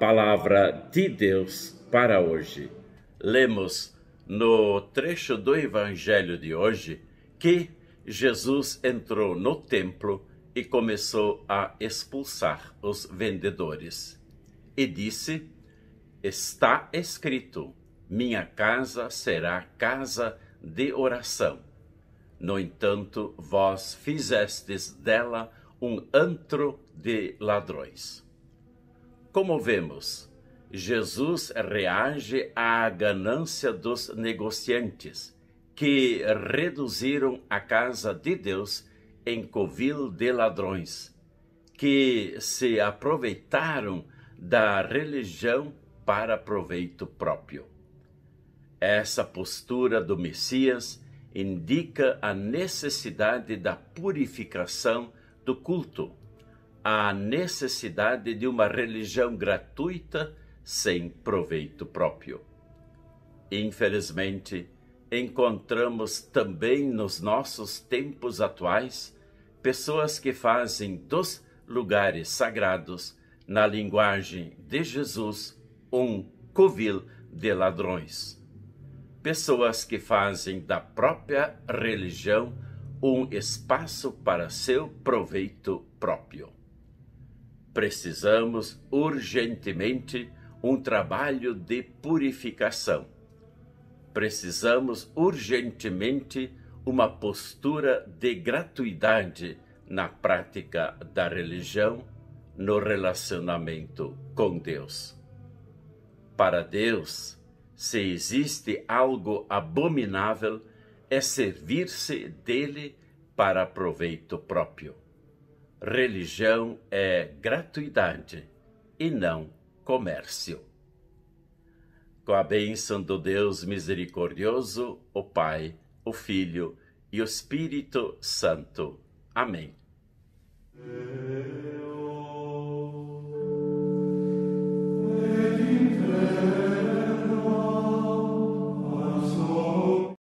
palavra de Deus para hoje. Lemos no trecho do Evangelho de hoje que Jesus entrou no templo e começou a expulsar os vendedores. E disse: Está escrito, minha casa será casa de oração. No entanto, vós fizestes dela um antro de ladrões. Como vemos, Jesus reage à ganância dos negociantes que reduziram a casa de Deus em covil de ladrões, que se aproveitaram da religião para proveito próprio. Essa postura do Messias indica a necessidade da purificação do culto a necessidade de uma religião gratuita sem proveito próprio. Infelizmente, encontramos também nos nossos tempos atuais pessoas que fazem dos lugares sagrados, na linguagem de Jesus, um covil de ladrões. Pessoas que fazem da própria religião um espaço para seu proveito próprio precisamos urgentemente um trabalho de purificação. Precisamos urgentemente uma postura de gratuidade na prática da religião, no relacionamento com Deus. Para Deus, se existe algo abominável, é servir-se dele para proveito próprio. Religião é gratuidade e não comércio. Com a bênção do Deus misericordioso, o Pai, o Filho e o Espírito Santo. Amém.